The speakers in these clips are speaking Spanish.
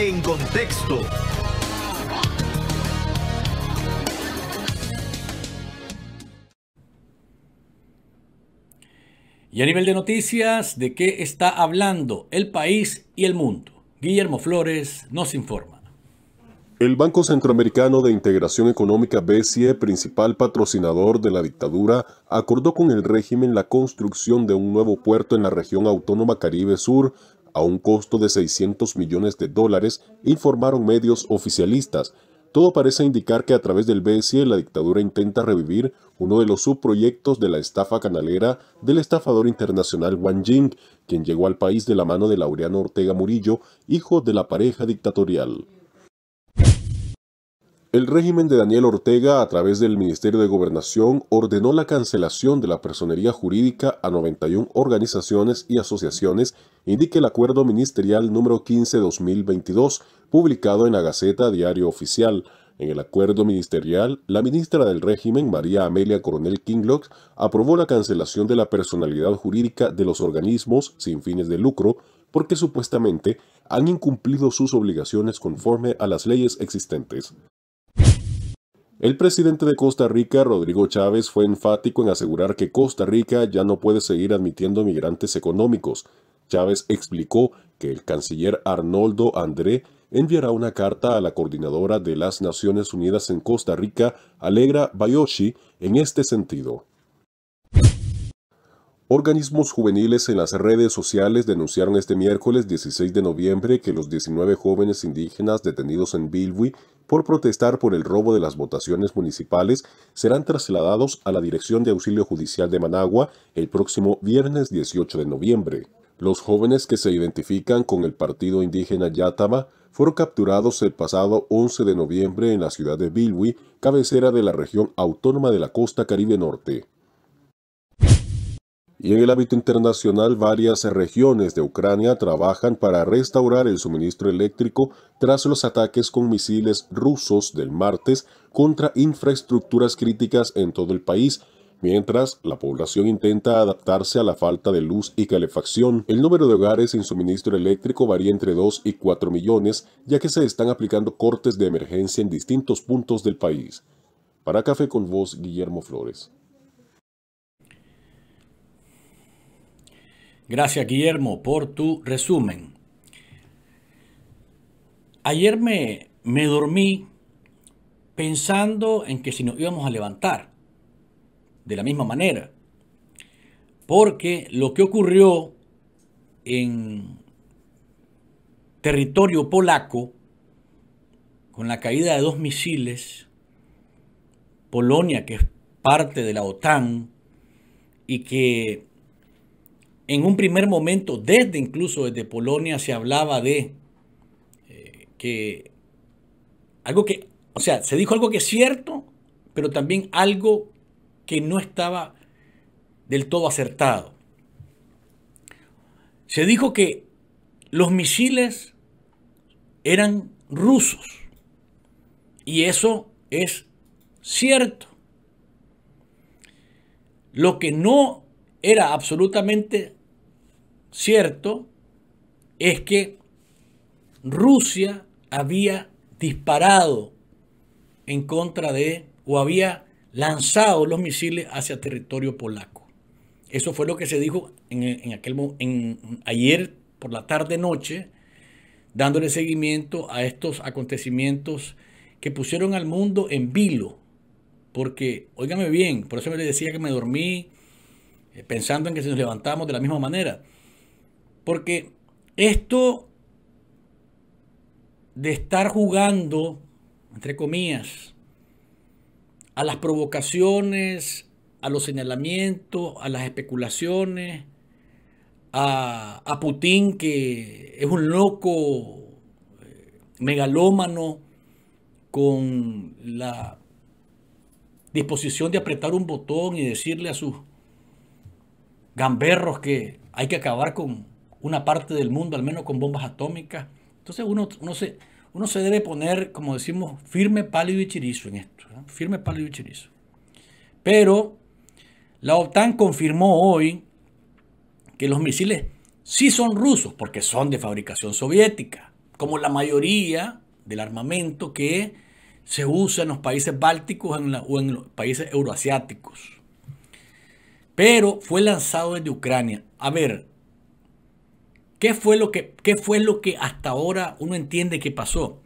En contexto. Y a nivel de noticias, ¿de qué está hablando el país y el mundo? Guillermo Flores nos informa. El Banco Centroamericano de Integración Económica BCE, principal patrocinador de la dictadura, acordó con el régimen la construcción de un nuevo puerto en la región autónoma Caribe Sur a un costo de 600 millones de dólares, informaron medios oficialistas. Todo parece indicar que a través del BSI la dictadura intenta revivir uno de los subproyectos de la estafa canalera del estafador internacional Wang Jing, quien llegó al país de la mano de Laureano Ortega Murillo, hijo de la pareja dictatorial. El régimen de Daniel Ortega, a través del Ministerio de Gobernación, ordenó la cancelación de la personería jurídica a 91 organizaciones y asociaciones, indica el Acuerdo Ministerial número 15-2022, publicado en la Gaceta Diario Oficial. En el acuerdo ministerial, la ministra del régimen, María Amelia Coronel Kinglock, aprobó la cancelación de la personalidad jurídica de los organismos sin fines de lucro, porque supuestamente han incumplido sus obligaciones conforme a las leyes existentes. El presidente de Costa Rica, Rodrigo Chávez, fue enfático en asegurar que Costa Rica ya no puede seguir admitiendo migrantes económicos. Chávez explicó que el canciller Arnoldo André enviará una carta a la coordinadora de las Naciones Unidas en Costa Rica, Alegra Bayoshi, en este sentido. Organismos juveniles en las redes sociales denunciaron este miércoles 16 de noviembre que los 19 jóvenes indígenas detenidos en Bilwi por protestar por el robo de las votaciones municipales serán trasladados a la Dirección de Auxilio Judicial de Managua el próximo viernes 18 de noviembre. Los jóvenes que se identifican con el partido indígena Yatama fueron capturados el pasado 11 de noviembre en la ciudad de Bilwi, cabecera de la región autónoma de la costa caribe norte y en el ámbito internacional varias regiones de Ucrania trabajan para restaurar el suministro eléctrico tras los ataques con misiles rusos del martes contra infraestructuras críticas en todo el país, mientras la población intenta adaptarse a la falta de luz y calefacción. El número de hogares sin suministro eléctrico varía entre 2 y 4 millones, ya que se están aplicando cortes de emergencia en distintos puntos del país. Para Café con Voz, Guillermo Flores. Gracias Guillermo por tu resumen. Ayer me, me dormí pensando en que si nos íbamos a levantar de la misma manera, porque lo que ocurrió en territorio polaco con la caída de dos misiles, Polonia, que es parte de la OTAN, y que en un primer momento, desde incluso desde Polonia, se hablaba de eh, que algo que, o sea, se dijo algo que es cierto, pero también algo que no estaba del todo acertado. Se dijo que los misiles eran rusos y eso es cierto. Lo que no era absolutamente cierto es que Rusia había disparado en contra de o había lanzado los misiles hacia territorio polaco. Eso fue lo que se dijo en, aquel, en, ayer por la tarde-noche, dándole seguimiento a estos acontecimientos que pusieron al mundo en vilo. Porque, óigame bien, por eso me decía que me dormí eh, pensando en que si nos levantamos de la misma manera. Porque esto de estar jugando, entre comillas, a las provocaciones, a los señalamientos, a las especulaciones, a, Putin que es un loco eh, megalómano con la disposición de apretar un botón y decirle a sus gamberros que hay que acabar con, una parte del mundo, al menos con bombas atómicas. Entonces uno, uno, se, uno se debe poner, como decimos, firme, pálido y chirizo en esto. ¿eh? Firme, pálido y chirizo. Pero la OTAN confirmó hoy que los misiles sí son rusos, porque son de fabricación soviética, como la mayoría del armamento que se usa en los países bálticos o en los países euroasiáticos. Pero fue lanzado desde Ucrania. A ver, ¿Qué fue lo que, qué fue lo que hasta ahora uno entiende que pasó?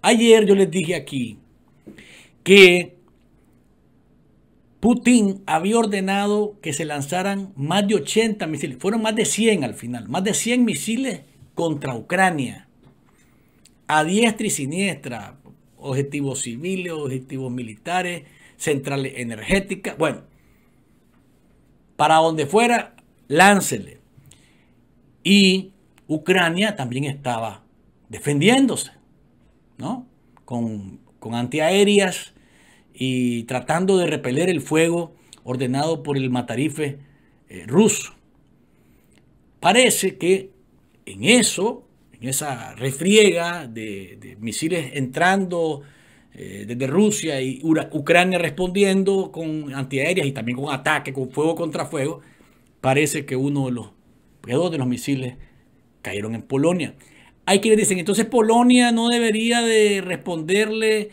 Ayer yo les dije aquí que Putin había ordenado que se lanzaran más de 80 misiles, fueron más de 100 al final, más de 100 misiles contra Ucrania, a diestra y siniestra, objetivos civiles, objetivos militares, centrales energéticas, bueno, para donde fuera, láncele. Y Ucrania también estaba defendiéndose, ¿no? Con, antiaéreas y tratando de repeler el fuego ordenado por el matarife eh, ruso. Parece que en eso, en esa refriega de, misiles entrando eh, desde Rusia y Ucrania respondiendo con antiaéreas y también con ataque, con fuego contra fuego, parece que uno de los dos de los misiles cayeron en Polonia. Hay quienes dicen, entonces Polonia no debería de responderle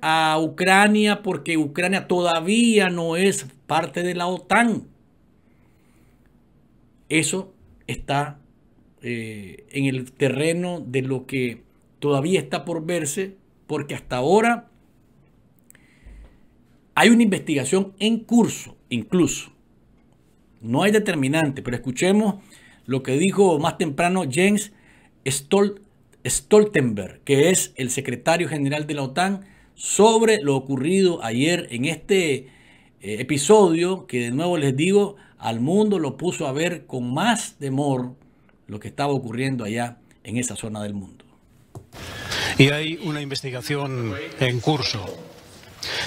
a Ucrania porque Ucrania todavía no es parte de la OTAN. Eso está eh, en el terreno de lo que todavía está por verse, porque hasta ahora hay una investigación en curso, incluso. No hay determinante, pero escuchemos lo que dijo más temprano James Stoltenberg, que es el secretario general de la OTAN, sobre lo ocurrido ayer en este eh, episodio que de nuevo les digo, al mundo lo puso a ver con más temor lo que estaba ocurriendo allá en esa zona del mundo. Y hay una investigación en curso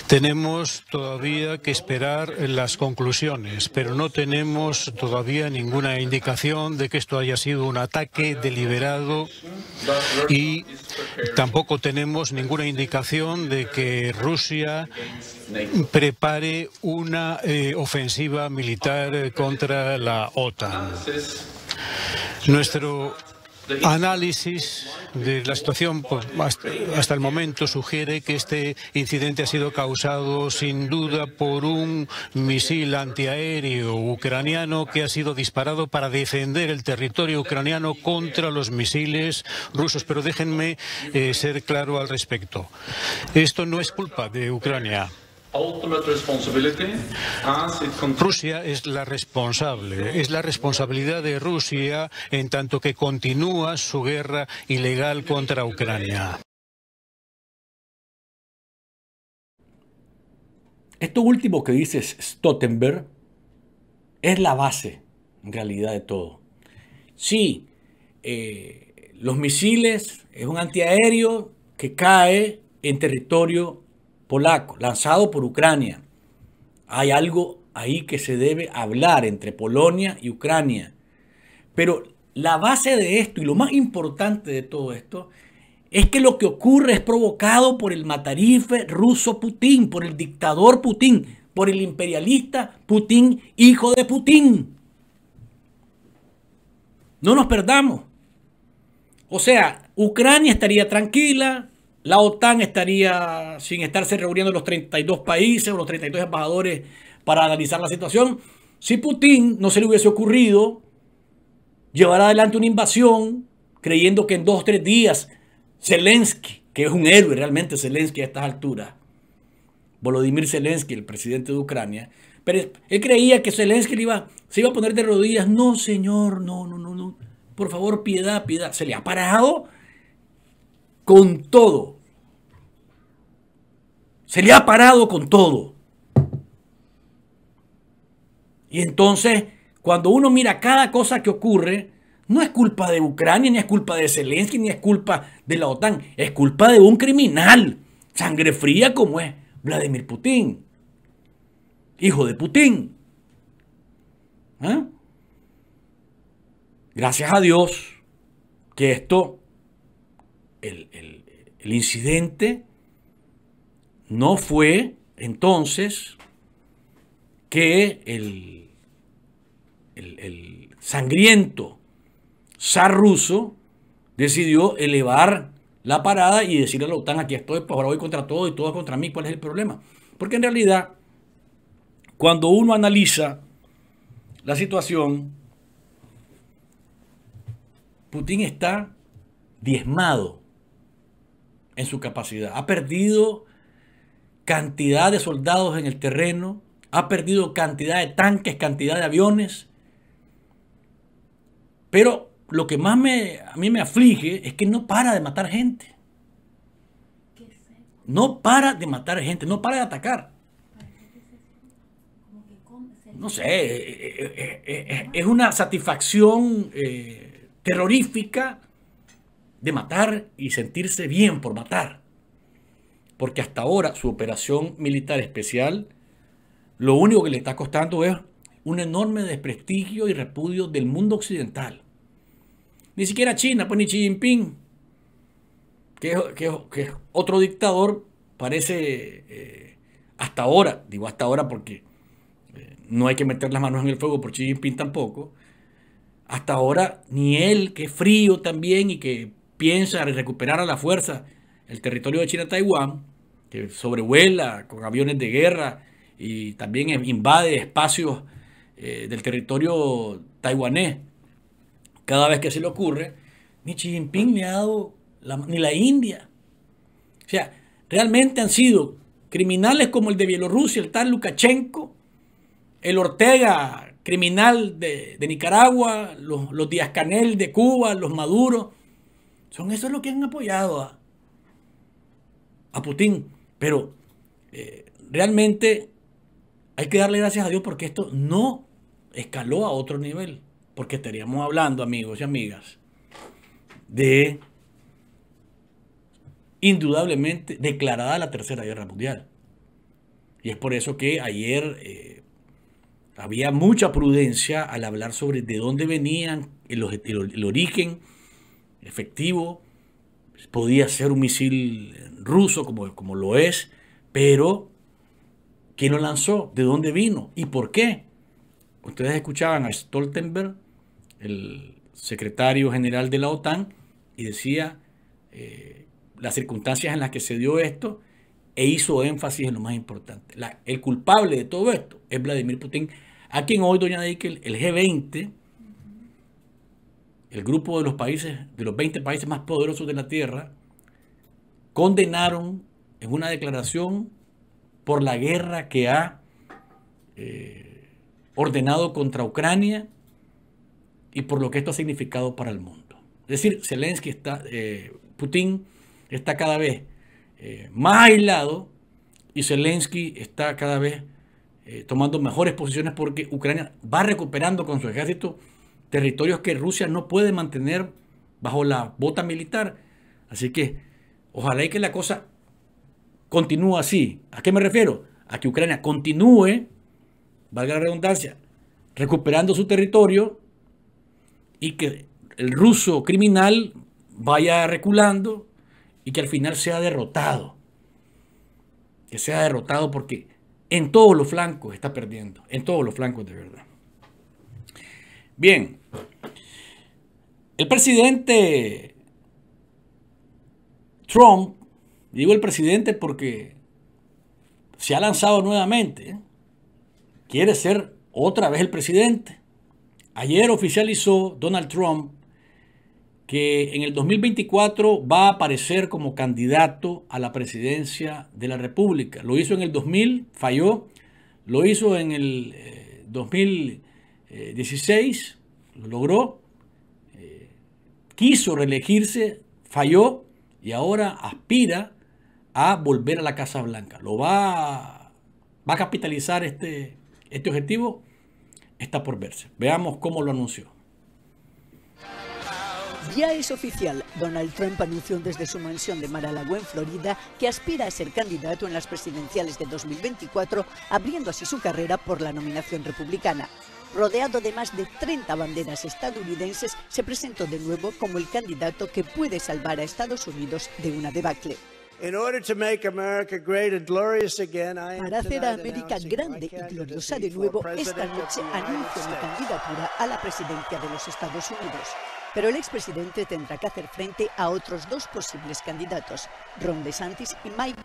tenemos todavía que esperar las conclusiones, pero no tenemos todavía ninguna indicación de que esto haya sido un ataque deliberado y tampoco tenemos ninguna indicación de que Rusia prepare una eh, ofensiva militar contra la OTAN. Nuestro análisis de la situación pues, hasta el momento sugiere que este incidente ha sido causado sin duda por un misil antiaéreo ucraniano que ha sido disparado para defender el territorio ucraniano contra los misiles rusos. Pero déjenme eh, ser claro al respecto. Esto no es culpa de Ucrania. Rusia es la responsable, es la responsabilidad de Rusia en tanto que continúa su guerra ilegal contra Ucrania. Esto último que dices Stoltenberg es la base, en realidad, de todo. Sí, eh, los misiles es un antiaéreo que cae en territorio polaco lanzado por Ucrania. Hay algo ahí que se debe hablar entre Polonia y Ucrania. Pero la base de esto y lo más importante de todo esto es que lo que ocurre es provocado por el matarife ruso Putin, por el dictador Putin, por el imperialista Putin, hijo de Putin. No nos perdamos. O sea, Ucrania estaría tranquila, la OTAN estaría sin estarse reuniendo los 32 países o los 32 embajadores para analizar la situación. Si Putin no se le hubiese ocurrido llevar adelante una invasión creyendo que en dos o tres días Zelensky, que es un héroe realmente Zelensky a estas alturas, Volodymyr Zelensky, el presidente de Ucrania, pero él creía que Zelensky iba, se iba a poner de rodillas. No, señor, no, no, no, no. Por favor, piedad, piedad. Se le ha parado con todo. Se le ha parado con todo. Y entonces, cuando uno mira cada cosa que ocurre, no es culpa de Ucrania, ni es culpa de Zelensky, ni es culpa de la OTAN. Es culpa de un criminal, sangre fría como es Vladimir Putin. Hijo de Putin. ¿Ah? Gracias a Dios que esto, el incidente no fue entonces que el, sangriento zar ruso decidió elevar la parada y decirle a la OTAN, aquí estoy, pues ahora voy contra todo y todo contra mí, ¿cuál es el problema? Porque en realidad, cuando uno analiza la situación, Putin está diezmado en su capacidad. Ha perdido cantidad de soldados en el terreno, ha perdido cantidad de tanques, cantidad de aviones. Pero lo que más me, a mí me aflige es que no para de matar gente. No para de matar gente, no para de atacar. No sé, eh, eh, eh, es una satisfacción terrorífica de matar y sentirse bien por matar porque hasta ahora su operación militar especial lo único que le está costando es un enorme desprestigio y repudio del mundo occidental. Ni siquiera China, pues ni Xi Jinping, que, es otro dictador, parece eh, hasta ahora, digo hasta ahora porque eh, no hay que meter las manos en el fuego por Xi Jinping tampoco, hasta ahora ni él, que es frío también y que piensa recuperar a la fuerza el territorio de China-Taiwán, que sobrevuela con aviones de guerra y también em, invade espacios eh, del territorio taiwanés cada vez que se le ocurre, ni Xi Jinping ni ha dado la, ni la India. O sea, realmente han sido criminales como el de Bielorrusia, el tal Lukashenko, el Ortega criminal de, Nicaragua, los, los Díaz Canel de Cuba, los Maduro. Son esos los que han apoyado a, a Putin, pero eh, realmente hay que darle gracias a Dios porque esto no escaló a otro nivel, porque estaríamos hablando, amigos y amigas, de indudablemente declarada la Tercera Guerra Mundial. Y es por eso que ayer eh, había mucha prudencia al hablar sobre de dónde venían el origen efectivo podía ser un misil ruso como, como lo es, pero ¿quién lo lanzó? ¿De dónde vino? ¿Y por qué? Ustedes escuchaban a Stoltenberg, el secretario general de la OTAN, y decía eh, las circunstancias en las que se dio esto e hizo énfasis en lo más importante. el culpable de todo esto es Vladimir Putin, a quien hoy, doña Dickel, el G20, el grupo de los países, de los 20 países más poderosos de la Tierra, condenaron en una declaración por la guerra que ha eh, ordenado contra Ucrania y por lo que esto ha significado para el mundo. Es decir, Zelensky está, eh, Putin está cada vez eh, más aislado y Zelensky está cada vez tomando mejores posiciones porque Ucrania va recuperando con su ejército territorios que Rusia no puede mantener bajo la bota militar. Así que ojalá y que la cosa continúe así. ¿A qué me refiero? A que Ucrania continúe, valga la redundancia, recuperando su territorio y que el ruso criminal vaya reculando y que al final sea derrotado. Que sea derrotado porque en todos los flancos está perdiendo, en todos los flancos de verdad. Bien, el presidente Trump, digo el presidente porque se ha lanzado nuevamente, quiere ser otra vez el presidente. Ayer oficializó Donald Trump que en el 2024 va a aparecer como candidato a la presidencia de la República. Lo hizo en el 2000, falló. Lo hizo en el 2000. Eh, 16, eh, lo logró, eh, quiso reelegirse, falló y ahora aspira a volver a la Casa Blanca. ¿Lo va, va a capitalizar este, este objetivo? Está por verse. Veamos cómo lo anunció. Ya es oficial, Donald Trump anunció desde su mansión de Mar-a-Lago en Florida que aspira a ser candidato en las presidenciales de 2024, abriendo así su carrera por la nominación republicana rodeado de más de 30 banderas estadounidenses, se presentó de nuevo como el candidato que puede salvar a Estados Unidos de una debacle. Para hacer a América grande y gloriosa de nuevo, esta noche anuncio su candidatura a la presidencia de los Estados Unidos. Pero el expresidente tendrá que hacer frente a otros dos posibles candidatos, Ron DeSantis y Mike.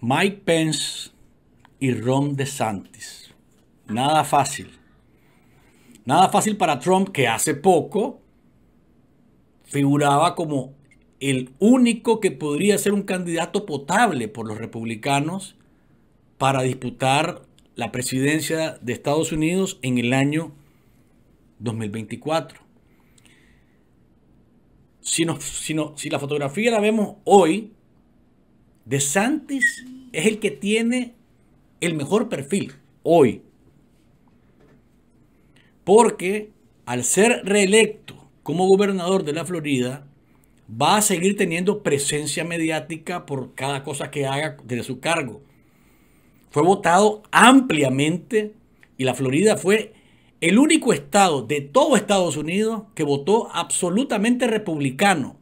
Mike Pence y Ron DeSantis. Nada fácil. Nada fácil para Trump que hace poco figuraba como el único que podría ser un candidato potable por los republicanos para disputar la presidencia de Estados Unidos en el año 2024. Si, si, si la fotografía la vemos hoy, de Santis es el que tiene el mejor perfil hoy porque al ser reelecto como gobernador de la Florida, va a seguir teniendo presencia mediática por cada cosa que haga desde su cargo. Fue votado ampliamente y la Florida fue el único estado de todo Estados Unidos que votó absolutamente republicano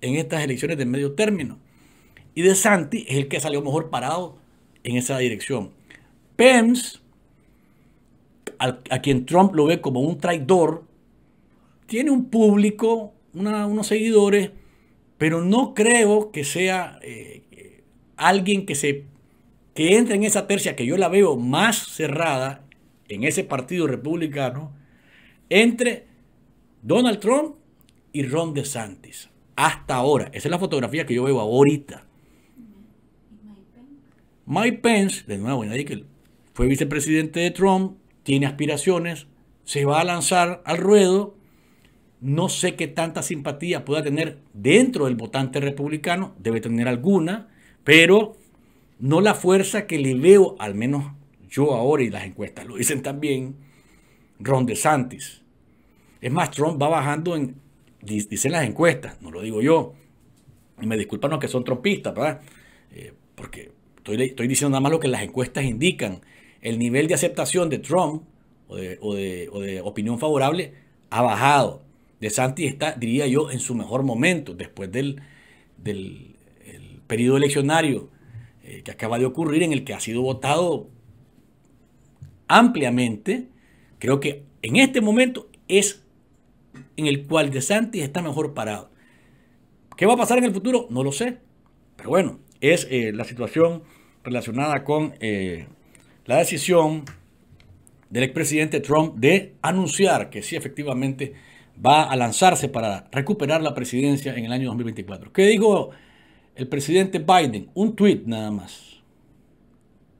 en estas elecciones de medio término. Y De Santi es el que salió mejor parado en esa dirección. Pence a quien Trump lo ve como un traidor, tiene un público, unos seguidores, pero no creo que sea eh, alguien que se que entre en esa tercia que yo la veo más cerrada en ese partido republicano entre Donald Trump y Ron DeSantis. Hasta ahora, esa es la fotografía que yo veo ahorita. Mike Pence, de nuevo, que fue vicepresidente de Trump, tiene aspiraciones, se va a lanzar al ruedo. No sé qué tanta simpatía pueda tener dentro del votante republicano, debe tener alguna, pero no la fuerza que le veo, al menos yo ahora y las encuestas lo dicen también, Ron DeSantis. Es más, Trump va bajando en, dicen las encuestas, no lo digo yo. Y me disculpan los que son trompistas, eh, porque estoy, estoy diciendo nada más lo que las encuestas indican el nivel de aceptación de Trump o de, opinión favorable ha bajado. De Santi está, diría yo, en su mejor momento, después del, periodo eleccionario eh, que acaba de ocurrir, en el que ha sido votado ampliamente. Creo que en este momento es en el cual De Santi está mejor parado. ¿Qué va a pasar en el futuro? No lo sé. Pero bueno, es eh, la situación relacionada con eh, la decisión del expresidente Trump de anunciar que sí efectivamente va a lanzarse para recuperar la presidencia en el año 2024. ¿Qué dijo el presidente Biden? Un tweet nada más.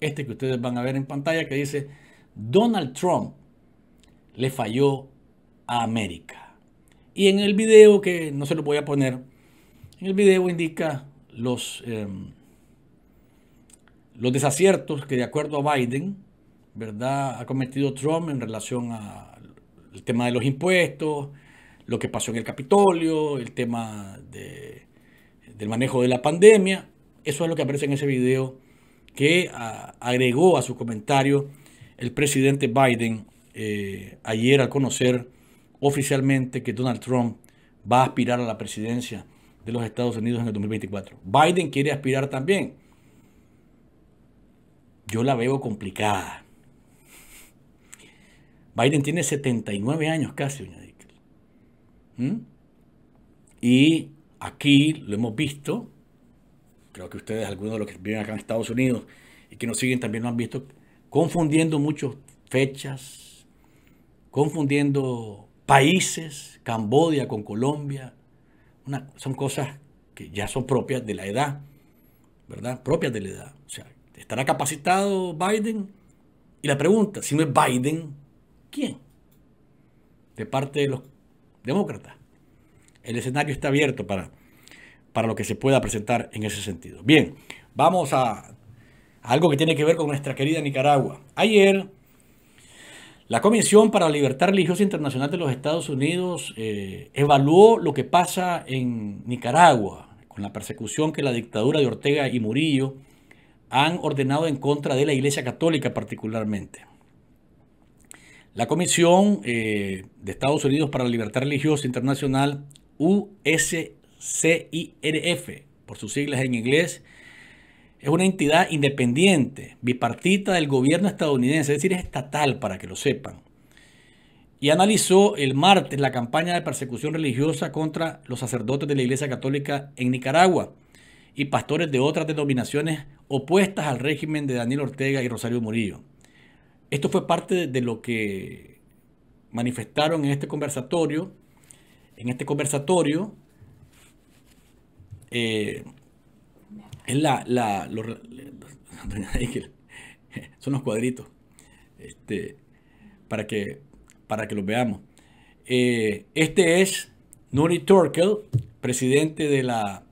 Este que ustedes van a ver en pantalla que dice, Donald Trump le falló a América. Y en el video que no se lo voy a poner, en el video indica los... Em, los desaciertos que de acuerdo a Biden, ¿verdad? Ha cometido Trump en relación al tema de los impuestos, lo que pasó en el Capitolio, el tema de, del manejo de la pandemia. Eso es lo que aparece en ese video que ah, agregó a su comentario el presidente Biden eh, ayer al conocer oficialmente que Donald Trump va a aspirar a la presidencia de los Estados Unidos en el 2024. Biden quiere aspirar también yo la veo complicada. Biden tiene 79 años casi, doña Dickel. ¿Mm? Y aquí lo hemos visto, creo que ustedes, algunos de los que viven acá en Estados Unidos y que nos siguen también lo han visto, confundiendo muchas fechas, confundiendo países, Camboya con Colombia. son cosas que ya son propias de la edad, ¿verdad? Propias de la edad. O sea, ¿Estará capacitado Biden? Y la pregunta, si no es Biden, ¿quién? De parte de los demócratas. El escenario está abierto para, para lo que se pueda presentar en ese sentido. Bien, vamos a algo que tiene que ver con nuestra querida Nicaragua. Ayer, la Comisión para la Libertad Religiosa Internacional de los Estados Unidos eh, evaluó lo que pasa en Nicaragua, con la persecución que la dictadura de Ortega y Murillo han ordenado en contra de la Iglesia Católica particularmente. La Comisión eh, de Estados Unidos para la Libertad Religiosa Internacional, USCIRF, por sus siglas en inglés, es una entidad independiente, bipartita del gobierno estadounidense, es decir, es estatal para que lo sepan. Y analizó el martes la campaña de persecución religiosa contra los sacerdotes de la Iglesia Católica en Nicaragua y pastores de otras denominaciones opuestas al régimen de Daniel Ortega y Rosario Murillo. Esto fue parte de lo que manifestaron en este conversatorio. En este conversatorio, eh, la, la, son los cuadritos, este, para, que, para que los veamos. Eh, este es Nuri Turkel, presidente de la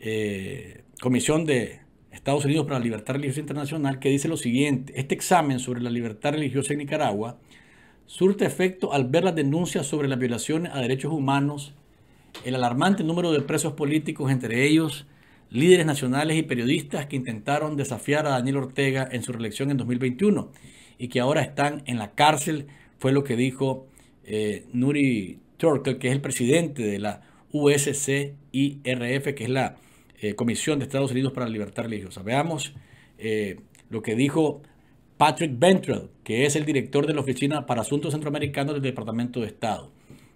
eh, Comisión de Estados Unidos para la Libertad Religiosa Internacional, que dice lo siguiente, este examen sobre la libertad religiosa en Nicaragua surte efecto al ver las denuncias sobre las violaciones a derechos humanos, el alarmante número de presos políticos, entre ellos líderes nacionales y periodistas que intentaron desafiar a Daniel Ortega en su reelección en 2021 y que ahora están en la cárcel, fue lo que dijo eh, Nuri Turkel, que es el presidente de la USCIRF, que es la eh, Comisión de Estados Unidos para la Libertad Religiosa. Veamos eh, lo que dijo Patrick Ventrell, que es el director de la Oficina para Asuntos Centroamericanos del Departamento de Estado.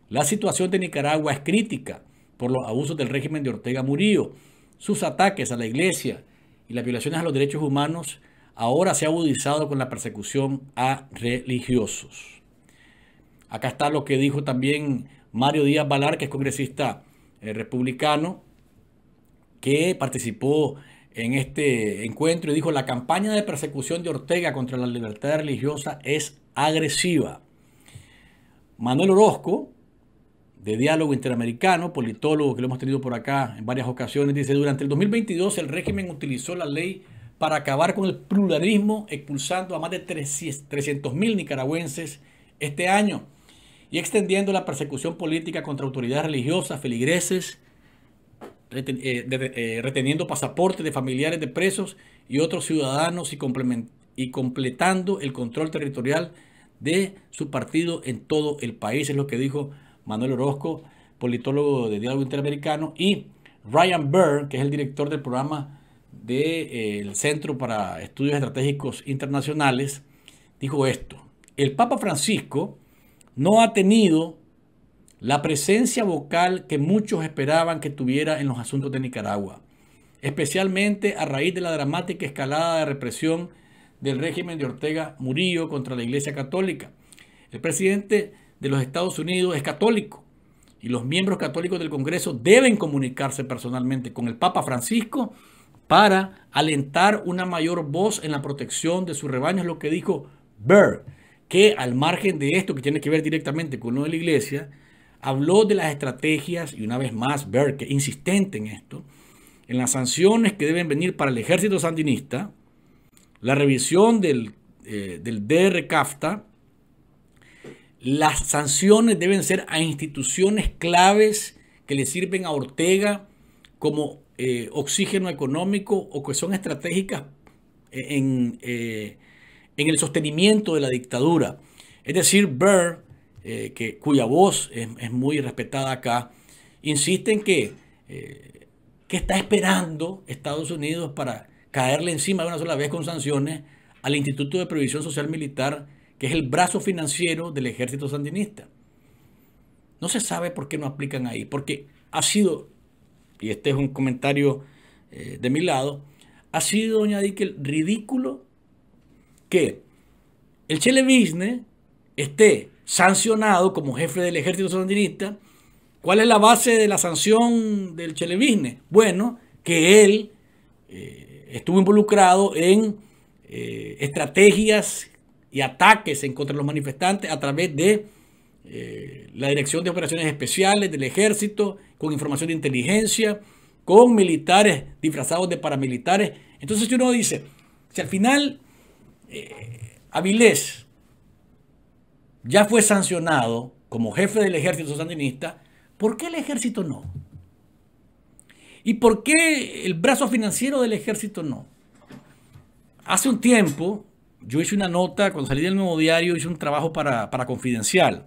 La situación de Nicaragua es crítica por los abusos del régimen de Ortega Murillo, sus ataques a la iglesia y las violaciones a los derechos humanos ahora se ha agudizado con la persecución a religiosos. Acá está lo que dijo también Mario Díaz Balar, que es congresista eh, republicano, que participó en este encuentro y dijo, la campaña de persecución de Ortega contra la libertad religiosa es agresiva. Manuel Orozco, de Diálogo Interamericano, politólogo que lo hemos tenido por acá en varias ocasiones, dice, durante el 2022 el régimen utilizó la ley para acabar con el pluralismo, expulsando a más de 300.000 nicaragüenses este año y extendiendo la persecución política contra autoridades religiosas, feligreses eh, eh, reteniendo pasaportes de familiares de presos y otros ciudadanos y, completando el control territorial de su partido en todo el país, es lo que dijo Manuel Orozco, politólogo de Diálogo Interamericano, y Ryan Byrne, que es el director del programa del eh, Centro para Estudios Estratégicos Internacionales, dijo esto. El Papa Francisco no ha tenido la presencia vocal que muchos esperaban que tuviera en los asuntos de Nicaragua, especialmente a raíz de la dramática escalada de represión del régimen de Ortega Murillo contra la Iglesia Católica. El presidente de los Estados Unidos es católico y los miembros católicos del Congreso deben comunicarse personalmente con el Papa Francisco para alentar una mayor voz en la protección de rebaño. rebaños, lo que dijo Burr, que al margen de esto que tiene que ver directamente con lo de la iglesia, Habló de las estrategias, y una vez más Berke, insistente en esto, en las sanciones que deben venir para el ejército sandinista, la revisión del, eh, del las sanciones deben ser a instituciones claves que le sirven a Ortega como eh, oxígeno económico o que son estratégicas eh, eh, en, el sostenimiento de la dictadura. Es decir, Burr eh, cuya voz es, muy respetada acá, insisten que, eh, que está esperando Estados Unidos para caerle encima de una sola vez con sanciones al Instituto de Previsión Social Militar, que es el brazo financiero del ejército sandinista. No se sabe por qué no aplican ahí, porque ha sido, y este es un comentario eh, de mi lado, ha sido, doña Dickel, ridículo que el Chele Business esté sancionado como jefe del ejército sandinista. ¿Cuál es la base de la sanción del Chelevigne? Bueno, que él eh, estuvo involucrado en eh, estrategias y ataques en contra de los manifestantes a través de eh, la Dirección de Operaciones Especiales del Ejército, con información de inteligencia, con militares disfrazados de paramilitares. Entonces uno dice, si al final Avilés ya fue sancionado como jefe del ejército sandinista, ¿por qué el ejército no? ¿Y por qué el brazo financiero del ejército no? Hace un tiempo yo hice una nota, cuando salí del nuevo diario, hice un trabajo para, Confidencial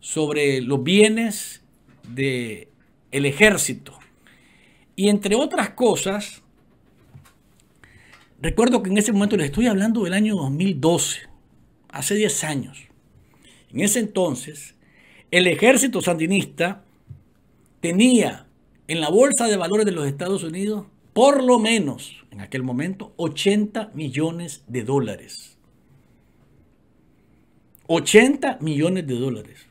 sobre los bienes del ejército. Y entre otras cosas, recuerdo que en ese momento les estoy hablando del año 2012, hace 10 años. En ese entonces, el ejército sandinista tenía en la Bolsa de Valores de los Estados Unidos por lo menos, en aquel momento, 80 millones de dólares. 80 millones de dólares.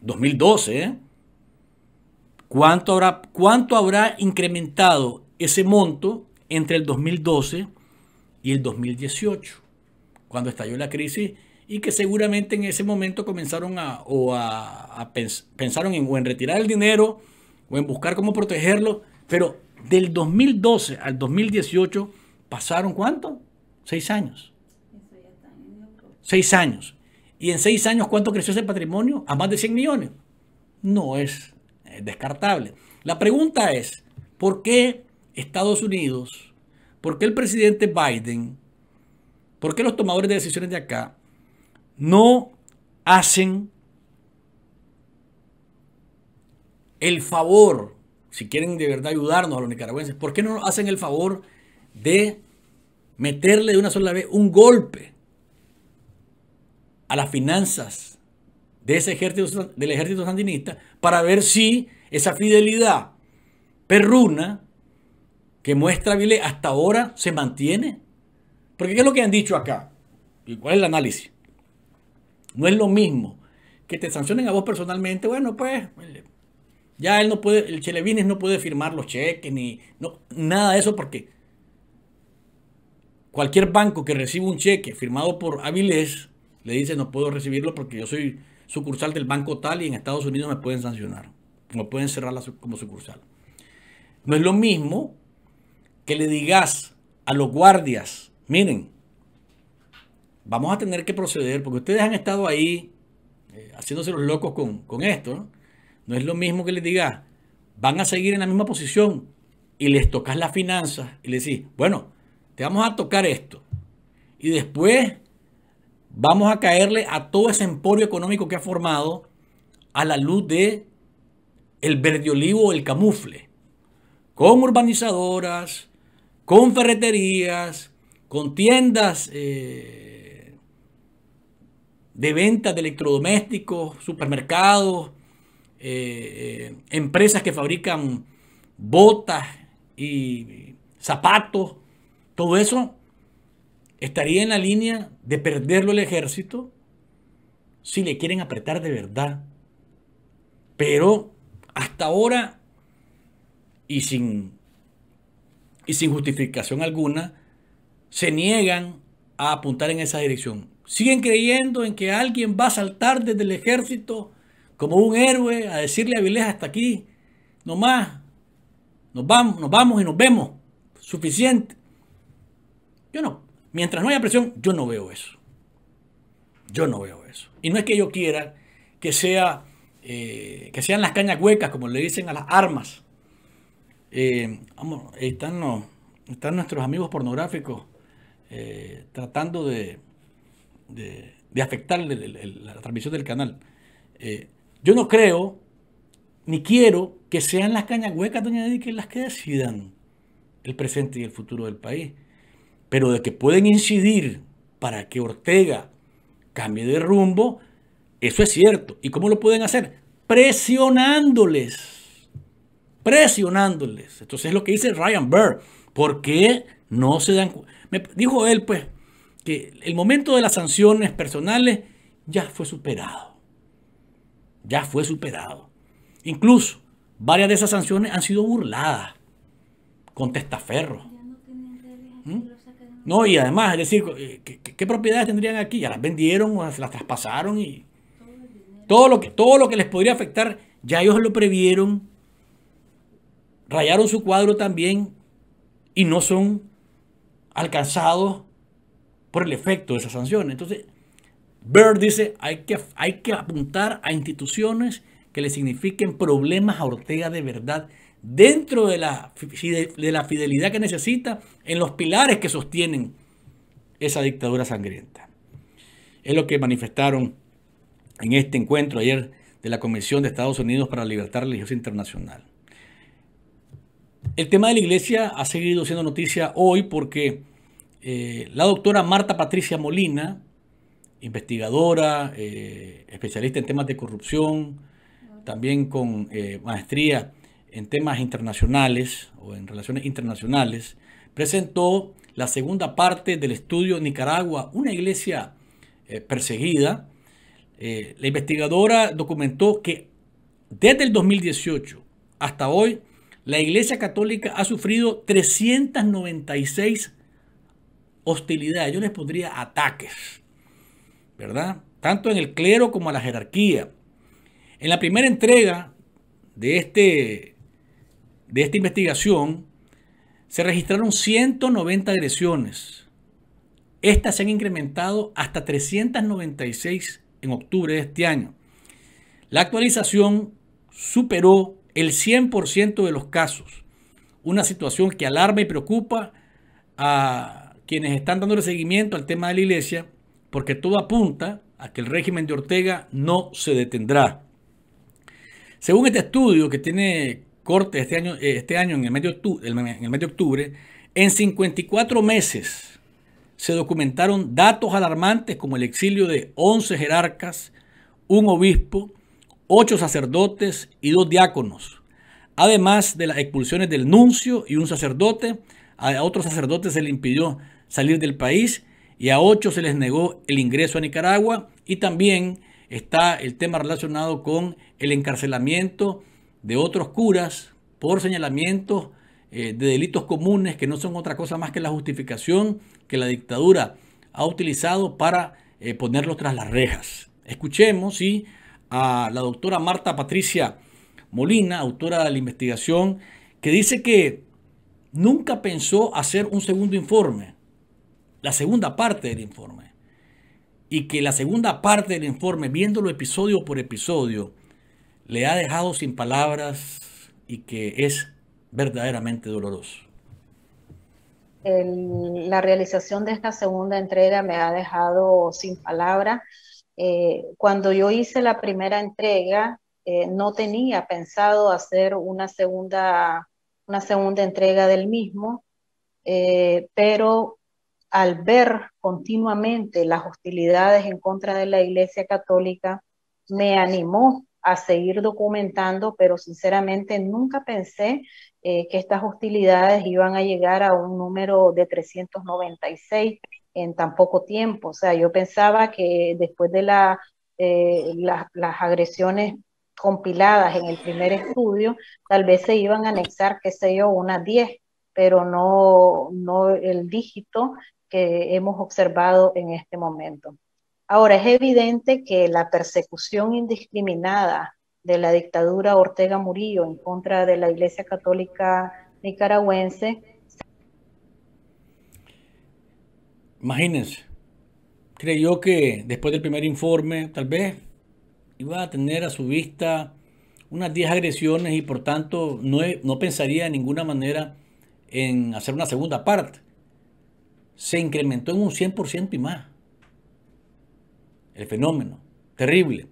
2012, ¿eh? ¿Cuánto habrá, ¿Cuánto habrá incrementado ese monto entre el 2012 y el 2018, cuando estalló la crisis y que seguramente en ese momento comenzaron a, o pensaron en, retirar el dinero o en buscar cómo protegerlo, pero del 2012 al 2018 pasaron cuánto? Seis años. Seis años. ¿Y en seis años cuánto creció ese patrimonio? A más de 100 millones. No es eh, descartable. La pregunta es, ¿por qué Estados Unidos, por qué el presidente Biden, por qué los tomadores de decisiones de acá no hacen el favor, si quieren de verdad ayudarnos a los nicaragüenses, ¿por qué no hacen el favor de meterle de una sola vez un golpe a las finanzas de ese ejército, del ejército sandinista para ver si esa fidelidad perruna que muestra Vile hasta ahora se mantiene? Porque ¿qué es lo que han dicho acá? ¿Y cuál es el análisis? No es lo mismo que te sancionen a vos personalmente. Bueno, pues ya él no puede, el Chelevines no puede firmar los cheques ni nada de eso porque cualquier banco que reciba un cheque firmado por Avilés le dice no puedo recibirlo porque yo soy sucursal del banco tal y en Estados Unidos me pueden sancionar, me pueden cerrar como sucursal. No es lo mismo que le digas a los guardias, miren, vamos a tener que proceder, porque ustedes han estado ahí eh, haciéndose los locos con, esto, ¿no? es lo mismo que les diga, van a seguir en la misma posición y les tocas las finanzas y les decís, bueno, te vamos a tocar esto. Y después vamos a caerle a todo ese emporio económico que ha formado a la luz de el verde olivo o el camufle. Con urbanizadoras, con ferreterías, con tiendas eh, de ventas de electrodomésticos, supermercados, eh, eh, empresas que fabrican botas y zapatos, todo eso estaría en la línea de perderlo el ejército si le quieren apretar de verdad. Pero hasta ahora, y sin, y sin justificación alguna, se niegan a apuntar en esa dirección siguen creyendo en que alguien va a saltar desde el ejército como un héroe a decirle a Vileja hasta aquí, nomás, nos vamos, nos vamos y nos vemos, suficiente. Yo no, mientras no haya presión, yo no veo eso. Yo no veo eso. Y no es que yo quiera que, sea, eh, que sean las cañas huecas, como le dicen a las armas. Eh, vamos, están, están nuestros amigos pornográficos eh, tratando de de, afectarle la transmisión del canal. Eh, yo no creo ni quiero que sean las cañas huecas, doña que las que decidan el presente y el futuro del país. Pero de que pueden incidir para que Ortega cambie de rumbo, eso es cierto. ¿Y cómo lo pueden hacer? Presionándoles. Presionándoles. Entonces es lo que dice Ryan Burr. ¿Por qué no se dan cuenta? Dijo él, pues, que el momento de las sanciones personales ya fue superado. Ya fue superado. Incluso varias de esas sanciones han sido burladas con testaferro. ¿Mm? No, y además, es decir, eh, ¿qué, propiedades tendrían aquí? Ya las vendieron o las traspasaron y todo lo que, todo lo que les podría afectar, ya ellos lo previeron, rayaron su cuadro también y no son alcanzados por el efecto de esas sanciones. Entonces, Bird dice, hay que, hay que apuntar a instituciones que le signifiquen problemas a Ortega de verdad dentro de la, de la fidelidad que necesita en los pilares que sostienen esa dictadura sangrienta. Es lo que manifestaron en este encuentro ayer de la Comisión de Estados Unidos para la Libertad Religiosa Internacional. El tema de la iglesia ha seguido siendo noticia hoy porque eh, la doctora Marta Patricia Molina, investigadora, eh, especialista en temas de corrupción, también con eh, maestría en temas internacionales o en relaciones internacionales, presentó la segunda parte del estudio Nicaragua, una iglesia perseguida. la investigadora documentó que desde el 2018 hasta hoy, la Iglesia Católica ha sufrido 396 hostilidad, yo les pondría ataques, ¿verdad? Tanto en el clero como en la jerarquía. En la primera entrega de, este, de esta investigación se registraron 190 agresiones. Estas se han incrementado hasta 396 en octubre de este año. La actualización superó el 100% de los casos, una situación que alarma y preocupa a quienes están dándole seguimiento al tema de la iglesia, porque todo apunta a que el régimen de Ortega no se detendrá. Según este estudio que tiene corte este año, eh, este año en, el mes de octubre, en 54 meses se documentaron datos alarmantes como el exilio de 11 jerarcas, un obispo, ocho sacerdotes y dos diáconos, además de las expulsiones del nuncio y un sacerdote. A otros sacerdotes se le impidió salir del país y a ocho se les negó el ingreso a Nicaragua y también está el tema relacionado con el encarcelamiento de otros curas por señalamientos eh, de delitos comunes que no son otra cosa más que la justificación que la dictadura ha utilizado para eh, ponerlos tras las rejas. Escuchemos a la doctora Marta Patricia Molina, autora de la investigación, que dice que nunca pensó hacer un segundo informe, la segunda parte del informe. Y que la segunda parte del informe, viéndolo episodio por episodio, le ha dejado sin palabras y que es verdaderamente doloroso. la realización de esta segunda entrega me ha dejado sin palabras. Eh, cuando yo hice la primera entrega, eh, no tenía pensado hacer una segunda, una segunda entrega del mismo, eh, pero al ver continuamente las hostilidades en contra de la Iglesia Católica, me animó a seguir documentando, pero sinceramente nunca pensé eh, que estas hostilidades iban a llegar a un número de 396 en tan poco tiempo. O sea, yo pensaba que después de eh, la, las agresiones compiladas en el primer estudio, tal vez se iban a anexar, qué sé yo, unas 10, pero no, no el dígito que hemos observado en este momento. Ahora, es evidente que la persecución indiscriminada de la dictadura Ortega Murillo en contra de la Iglesia Católica nicaragüense. Imagínense, creyó que después del primer informe, tal vez iba a tener a su vista unas 10 agresiones y por tanto no, no pensaría de ninguna manera en hacer una segunda parte se incrementó en un 100% y más. El fenómeno, terrible.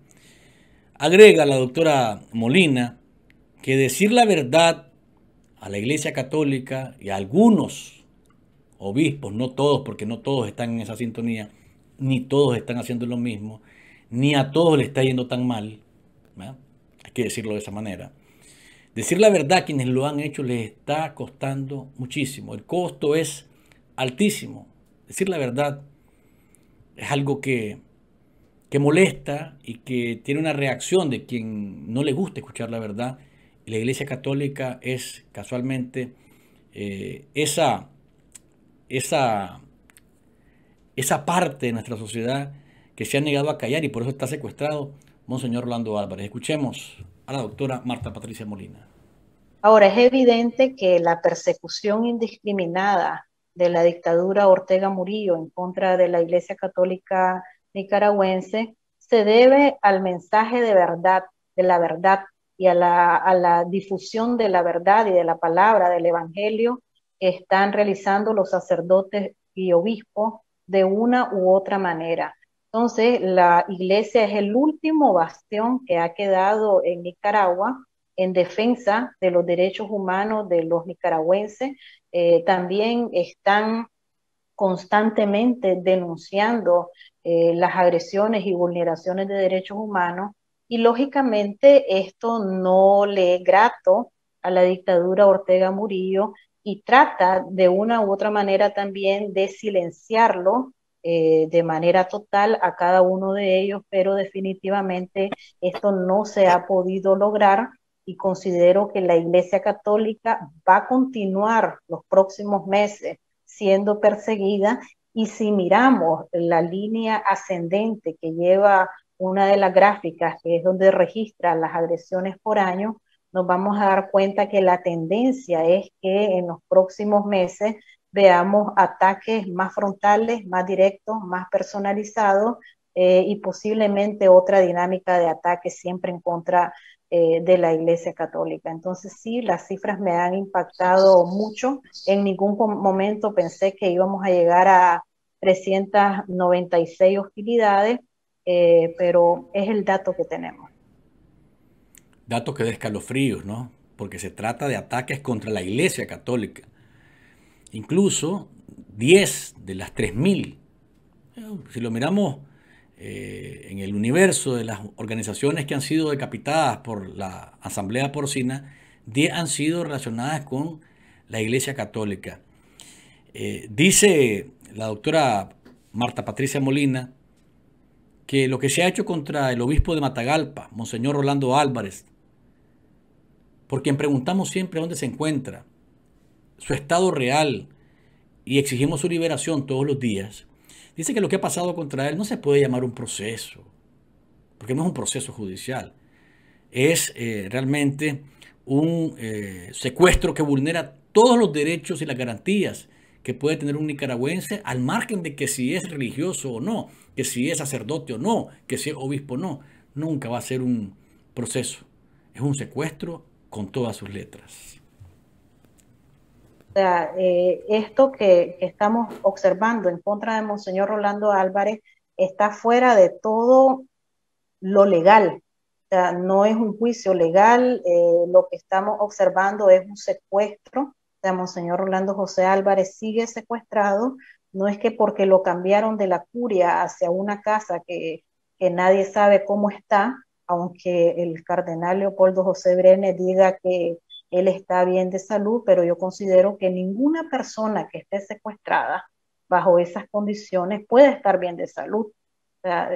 Agrega la doctora Molina que decir la verdad a la Iglesia Católica y a algunos obispos, no todos, porque no todos están en esa sintonía, ni todos están haciendo lo mismo, ni a todos le está yendo tan mal, hay que decirlo de esa manera. Decir la verdad a quienes lo han hecho les está costando muchísimo. El costo es altísimo. Decir la verdad es algo que, molesta y que tiene una reacción de quien no le gusta escuchar la verdad. la Iglesia Católica es casualmente eh, esa, esa, esa parte de nuestra sociedad que se ha negado a callar y por eso está secuestrado Monseñor Orlando Álvarez. Escuchemos a la doctora Marta Patricia Molina. Ahora, es evidente que la persecución indiscriminada de la dictadura Ortega Murillo en contra de la Iglesia Católica nicaragüense se debe al mensaje de verdad, de la verdad y a la, a la difusión de la verdad y de la palabra del Evangelio que están realizando los sacerdotes y obispos de una u otra manera. Entonces, la iglesia es el último bastión que ha quedado en Nicaragua en defensa de los derechos humanos de los nicaragüenses, eh, también están constantemente denunciando eh, las agresiones y vulneraciones de derechos humanos y lógicamente esto no le es grato a la dictadura Ortega Murillo y trata de una u otra manera también de silenciarlo eh, de manera total a cada uno de ellos, pero definitivamente esto no se ha podido lograr y considero que la Iglesia Católica va a continuar los próximos meses siendo perseguida y si miramos la línea ascendente que lleva una de las gráficas, que es donde registra las agresiones por año, nos vamos a dar cuenta que la tendencia es que en los próximos meses veamos ataques más frontales, más directos, más personalizados eh, y posiblemente otra dinámica de ataques siempre en contra eh, de la Iglesia Católica. Entonces sí, las cifras me han impactado mucho. En ningún momento pensé que íbamos a llegar a 396 hostilidades, eh, pero es el dato que tenemos. Dato que de escalofríos, ¿no? Porque se trata de ataques contra la Iglesia Católica. Incluso 10 de las 3.000. Eh, si lo miramos eh, en el universo de las organizaciones que han sido decapitadas por la Asamblea Porcina, 10 han sido relacionadas con la Iglesia Católica. Eh, dice la doctora Marta Patricia Molina que lo que se ha hecho contra el obispo de Matagalpa, Monseñor Rolando Álvarez, por quien preguntamos siempre dónde se encuentra, su estado real y exigimos su liberación todos los días, Dice que lo que ha pasado contra él no se puede llamar un proceso, porque no es un proceso judicial. Es eh, realmente un eh, secuestro que vulnera todos los derechos y las garantías que puede tener un nicaragüense al margen de que si es religioso o no, que si es sacerdote o no, que si es obispo o no. Nunca va a ser un proceso. Es un secuestro con todas sus letras. O sea, eh, esto que, estamos observando en contra de Monseñor Rolando Álvarez está fuera de todo lo legal. O sea, no es un juicio legal, eh, lo que estamos observando es un secuestro. O sea, Monseñor Rolando José Álvarez sigue secuestrado. No es que porque lo cambiaron de la curia hacia una casa que, que nadie sabe cómo está, aunque el cardenal Leopoldo José Brene diga que él está bien de salud, pero yo considero que ninguna persona que esté secuestrada bajo esas condiciones puede estar bien de salud.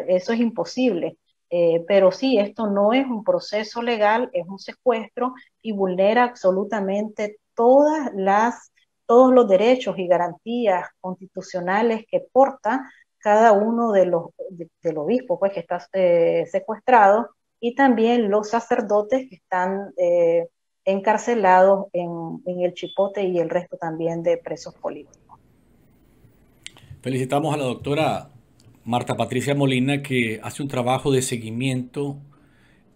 eso es imposible. Eh, pero sí, esto no es un proceso legal, es un secuestro y vulnera absolutamente todas las, todos los derechos y garantías constitucionales que porta cada uno de los de, del obispo pues, que está eh, secuestrado y también los sacerdotes que están eh, encarcelados en, el Chipote y el resto también de presos políticos. Felicitamos a la doctora Marta Patricia Molina que hace un trabajo de seguimiento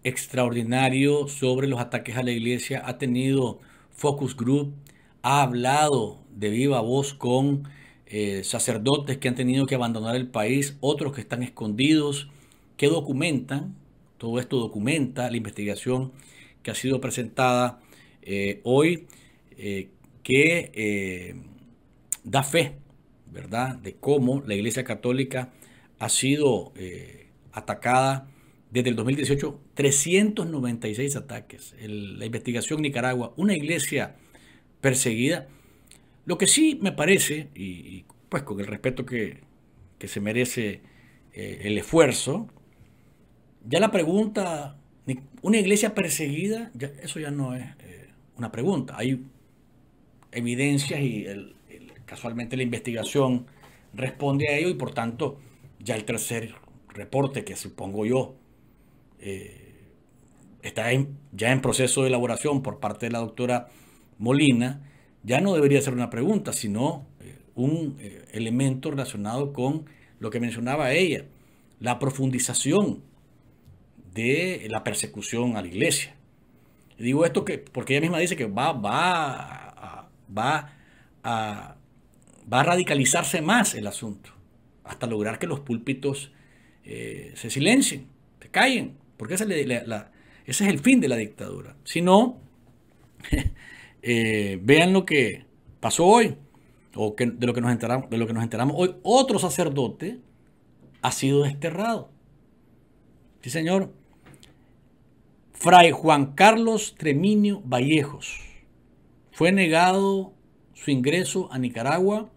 extraordinario sobre los ataques a la iglesia, ha tenido focus group, ha hablado de viva voz con eh, sacerdotes que han tenido que abandonar el país, otros que están escondidos, que documentan, todo esto documenta la investigación que ha sido presentada eh, hoy, eh, que eh, da fe, ¿verdad?, de cómo la Iglesia Católica ha sido atacada desde el 2018, 396 ataques. la investigación Nicaragua, una iglesia perseguida. Lo que sí me parece, y, pues con el respeto que, se merece el esfuerzo, ya la pregunta una iglesia perseguida, eso ya no es eh, una pregunta. Hay evidencias y casualmente la investigación responde a ello y por tanto ya el tercer reporte que supongo yo eh, está ya en proceso de elaboración por parte de la doctora Molina, ya no debería ser una pregunta, sino eh, un elemento relacionado con lo que mencionaba ella, la profundización de la persecución a la iglesia. digo esto que, porque ella misma dice que va, va, va, a, va a radicalizarse más el asunto, hasta lograr que los púlpitos eh, se silencien, se callen, porque ese, es el fin de la dictadura. Si no, eh, vean lo que pasó hoy, o de, lo que nos enteramos, de lo que nos enteramos hoy, otro sacerdote ha sido desterrado. Sí, señor. Fray Juan Carlos Treminio Vallejos. Fue negado su ingreso a Nicaragua,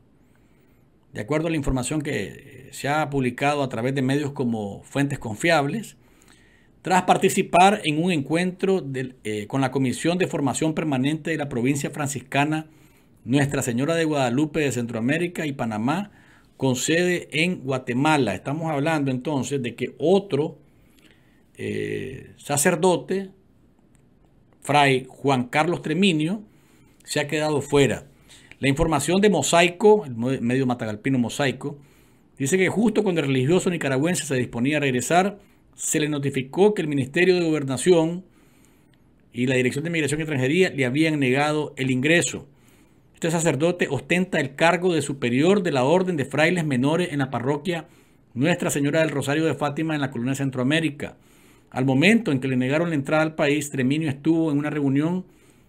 de acuerdo a la información que eh, se ha publicado a través de medios como fuentes confiables, tras participar en un encuentro eh, con la Comisión de Formación Permanente de la provincia franciscana Nuestra Señora de Guadalupe de Centroamérica y Panamá, con sede en Guatemala. Estamos hablando entonces de que otro eh, sacerdote, fray Juan Carlos Treminio, se ha quedado fuera. La información de Mosaico, el medio matagalpino Mosaico, dice que justo cuando el religioso nicaragüense se disponía a regresar, se le notificó que el Ministerio de Gobernación y la Dirección de Migración y Extranjería le habían negado el ingreso. Este sacerdote ostenta el cargo de superior de la Orden de Frailes Menores en la parroquia Nuestra Señora del Rosario de Fátima en la colonia Centroamérica. Al momento en que le negaron la entrada al país, Treminio estuvo en una reunión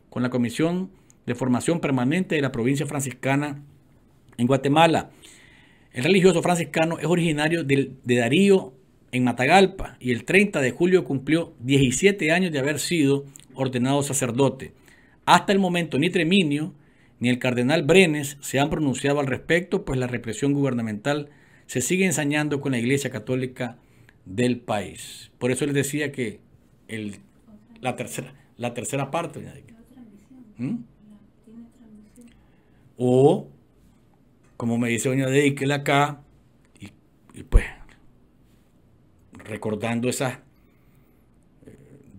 con la Comisión de Formación Permanente de la provincia franciscana en Guatemala. El religioso franciscano es originario de, Darío en Matagalpa y el 30 de julio cumplió 17 años de haber sido ordenado sacerdote. Hasta el momento ni Treminio ni el cardenal Brenes se han pronunciado al respecto, pues la represión gubernamental se sigue ensañando con la Iglesia Católica del país. Por eso les decía que el, la, tercera, la tercera parte, ¿Mm? O, como me dice doña Deikel acá, y pues recordando esas eh,